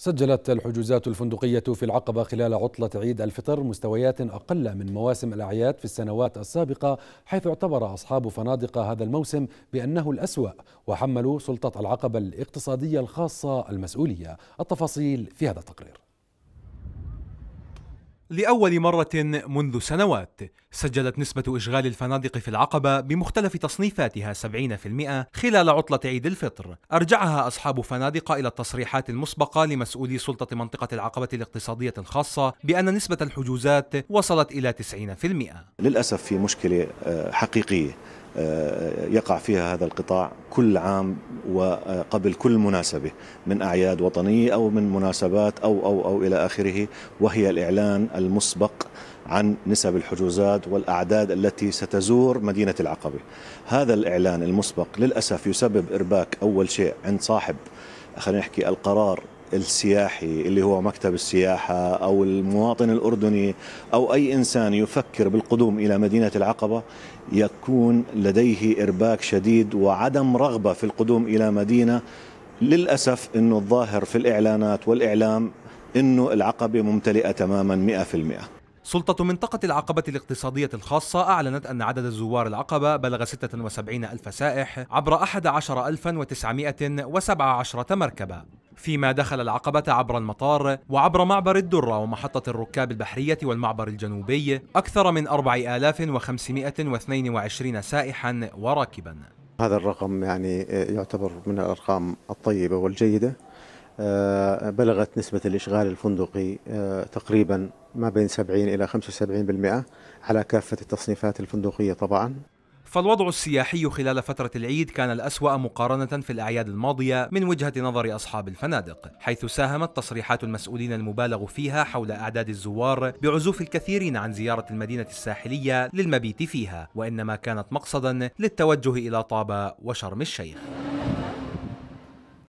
سجلت الحجوزات الفندقية في العقبة خلال عطلة عيد الفطر مستويات أقل من مواسم الأعياد في السنوات السابقة حيث اعتبر أصحاب فنادق هذا الموسم بأنه الأسوأ وحملوا سلطة العقبة الاقتصادية الخاصة المسؤولية التفاصيل في هذا التقرير لأول مرة منذ سنوات سجلت نسبة إشغال الفنادق في العقبة بمختلف تصنيفاتها 70% خلال عطلة عيد الفطر أرجعها أصحاب فنادق إلى التصريحات المسبقة لمسؤولي سلطة منطقة العقبة الاقتصادية الخاصة بأن نسبة الحجوزات وصلت إلى 90% للأسف في مشكلة آه، حقيقية يقع فيها هذا القطاع كل عام وقبل كل مناسبة من أعياد وطنية أو من مناسبات أو أو أو إلى آخره وهي الإعلان المسبق عن نسب الحجوزات والأعداد التي ستزور مدينة العقبة هذا الإعلان المسبق للأسف يسبب إرباك أول شيء عند صاحب خلينا نحكي القرار السياحي اللي هو مكتب السياحة أو المواطن الأردني أو أي إنسان يفكر بالقدوم إلى مدينة العقبة يكون لديه إرباك شديد وعدم رغبة في القدوم إلى مدينة للأسف أنه الظاهر في الإعلانات والإعلام أنه العقبة ممتلئة تماما 100% سلطة منطقة العقبة الاقتصادية الخاصة أعلنت أن عدد الزوار العقبة بلغ 76 ألف سائح عبر 11917 مركبة فيما دخل العقبة عبر المطار وعبر معبر الدرة ومحطة الركاب البحرية والمعبر الجنوبي أكثر من 4522 سائحا وراكبا هذا الرقم يعني يعتبر من الأرقام الطيبة والجيدة آه، بلغت نسبة الإشغال الفندقي آه، تقريبا ما بين 70 إلى 75% على كافة التصنيفات الفندقية طبعا فالوضع السياحي خلال فترة العيد كان الأسوأ مقارنة في الأعياد الماضية من وجهة نظر أصحاب الفنادق حيث ساهمت تصريحات المسؤولين المبالغ فيها حول أعداد الزوار بعزوف الكثيرين عن زيارة المدينة الساحلية للمبيت فيها وإنما كانت مقصدا للتوجه إلى طابة وشرم الشيخ